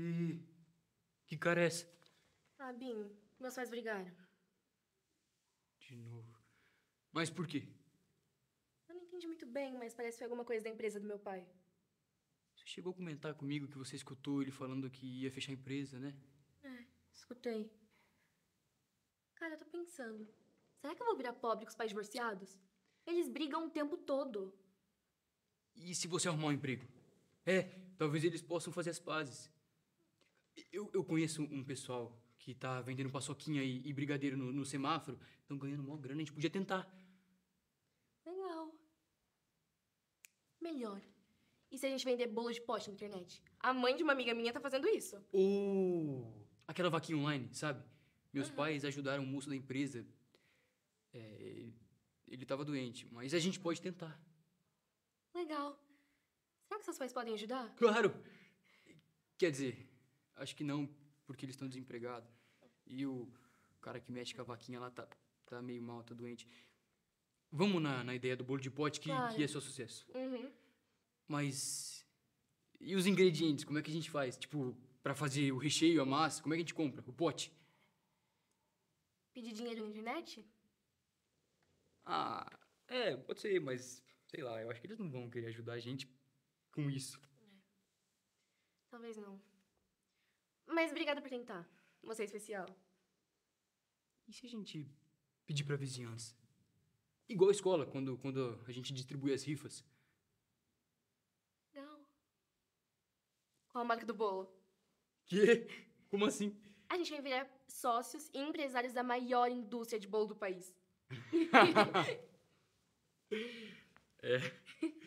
E. Que cara é essa? Ah, Bim, meus pais brigaram. De novo. Mas por quê? Eu não entendi muito bem, mas parece que foi alguma coisa da empresa do meu pai. Você chegou a comentar comigo que você escutou ele falando que ia fechar a empresa, né? É, escutei. Cara, eu tô pensando. Será que eu vou virar pobre com os pais divorciados? Eles brigam o tempo todo. E se você arrumar um emprego? É, talvez eles possam fazer as pazes. Eu, eu conheço um pessoal que tá vendendo paçoquinha e, e brigadeiro no, no semáforo, estão ganhando mó grana, a gente podia tentar. Legal. Melhor. E se a gente vender bolo de poste na internet? A mãe de uma amiga minha tá fazendo isso. Ou oh, aquela vaquinha online, sabe? Meus uhum. pais ajudaram o moço da empresa. É, ele tava doente, mas a gente pode tentar. Legal. Será que seus pais podem ajudar? Claro! Quer dizer, Acho que não, porque eles estão desempregados. E o cara que mexe com a vaquinha lá tá, tá meio mal, tá doente. Vamos na, na ideia do bolo de pote que, claro. que é seu sucesso. Uhum. Mas. E os ingredientes? Como é que a gente faz? Tipo, para fazer o recheio, a massa, como é que a gente compra? O pote? Pedir dinheiro na internet? Ah, é, pode ser, mas sei lá, eu acho que eles não vão querer ajudar a gente com isso. É. Talvez não. Mas obrigada por tentar. Você é especial. E se a gente pedir pra vizinhança? Igual a escola, quando, quando a gente distribui as rifas. Não. Qual a marca do bolo? Que? Como assim? A gente vai virar sócios e empresários da maior indústria de bolo do país. é.